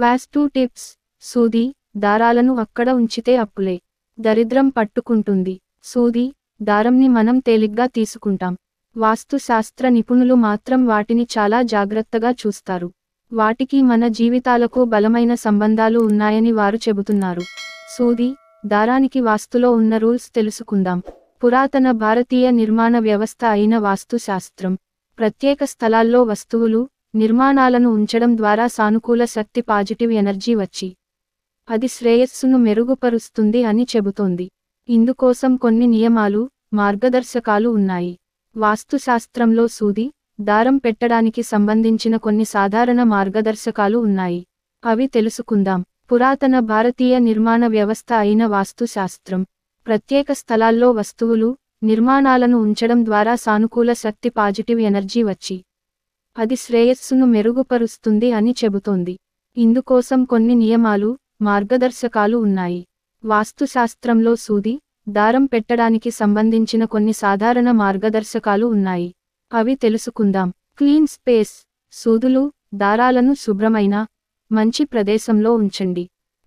వాస్తు tips సూది దారాలను అక్కడ ఉంచితే అప్పులే దరిద్రం పట్టుకుంటుంది సూది దారంని మనం తేలిగ్గా తీసుకుంటాం వాస్తుశాస్త్ర నిపుణులు మాత్రం వాటిని చాలా జాగ్రత్తగా చూస్తారు వాటికి మన జీవితాలకు బలమైన సంబంధాలు ఉన్నాయని వారు చెబుతున్నారు సూది దారానికి వాస్తులో ఉన్న రూల్స్ తెలుసుకుందాం పురాతన భారతీయ నిర్మాణ వ్యవస్థ అయిన వాస్తుశాస్త్రం ప్రత్యేక స్థలాల్లో వస్తువులు నిర్మాణాలను ఉంచడం ద్వారా సానుకూల శక్తి పాజిటివ్ ఎనర్జీ వచ్చి అది శ్రేయస్సును మెరుగుపరుస్తుంది అని చెబుతోంది ఇందుకోసం కొన్ని నియమాలు మార్గదర్శకాలు ఉన్నాయి వాస్తుశాస్త్రంలో సూది దారం పెట్టడానికి సంబంధించిన కొన్ని సాధారణ మార్గదర్శకాలు ఉన్నాయి అవి తెలుసుకుందాం పురాతన భారతీయ నిర్మాణ వ్యవస్థ అయిన వాస్తుశాస్త్రం ప్రత్యేక స్థలాల్లో వస్తువులు నిర్మాణాలను ఉంచడం ద్వారా సానుకూల శక్తి పాజిటివ్ ఎనర్జీ వచ్చి అది శ్రేయస్సును మెరుగుపరుస్తుంది అని చెబుతోంది ఇందుకోసం కొన్ని నియమాలు మార్గదర్శకాలు ఉన్నాయి వాస్తుశాస్త్రంలో సూది దారం పెట్టడానికి సంబంధించిన కొన్ని సాధారణ మార్గదర్శకాలు ఉన్నాయి అవి తెలుసుకుందాం క్లీన్ స్పేస్ సూదులు దారాలను శుభ్రమైన మంచి ప్రదేశంలో ఉంచండి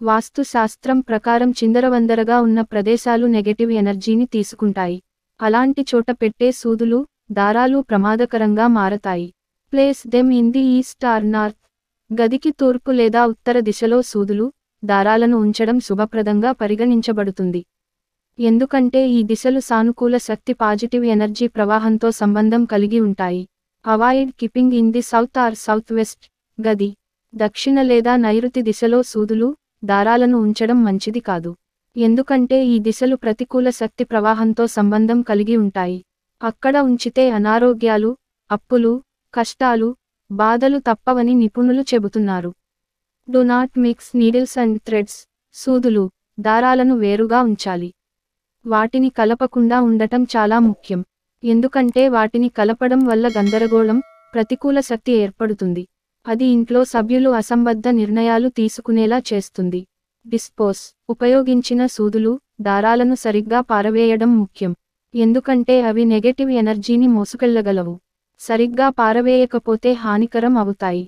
వాస్తుశాస్త్రం ప్రకారం చిందరవందరగా ఉన్న ప్రదేశాలు నెగటివ్ ఎనర్జీని తీసుకుంటాయి అలాంటి చోట పెట్టే సూదులు దారాలు ప్రమాదకరంగా మారతాయి place them in the east or north గదికి తూర్పు లేదా ఉత్తర దిశలో సూదులు దారాలను ఉంచడం శుభప్రదంగా పరిగణించబడుతుంది ఎందుకంటే ఈ దిశలు సానుకూల శక్తి పాజిటివ్ ఎనర్జీ ప్రవాహంతో సంబంధం కలిగి ఉంటాయి avoid keeping in the south or south west గది దక్షిణ లేదా నైరుతి దిశలో సూదులు దారాలను ఉంచడం మంచిది కాదు ఎందుకంటే ఈ దిశలు ప్రతికూల శక్తి ప్రవాహంతో సంబంధం కలిగి ఉంటాయి అక్కడ ఉంచితే అనారోగ్యాలు అప్పులు కష్టాలు బాధలు తప్పవని నిపుణులు చెబుతున్నారు do not mix needles and threads సూదులు దారాలను వేరుగా ఉంచాలి వాటిని కలపకుండా ఉండటం చాలా ముఖ్యం ఎందుకంటే వాటిని కలపడం వల్ల గందరగోళం ప్రతికూల శక్తి ఏర్పడుతుంది అది ఇంట్లో సభ్యులు అసంబద్ధ నిర్ణయాలు తీసుకునేలా చేస్తుంది డిస్పోస్ ఉపయోగించిన సూదులు దారాలను సరిగ్గా పారవేయడం ముఖ్యం ఎందుకంటే అవి నెగటివ్ ఎనర్జీని మోసుకెళ్లగలవు సరిగ్గా పారవేయకపోతే హానికరం అవుతాయి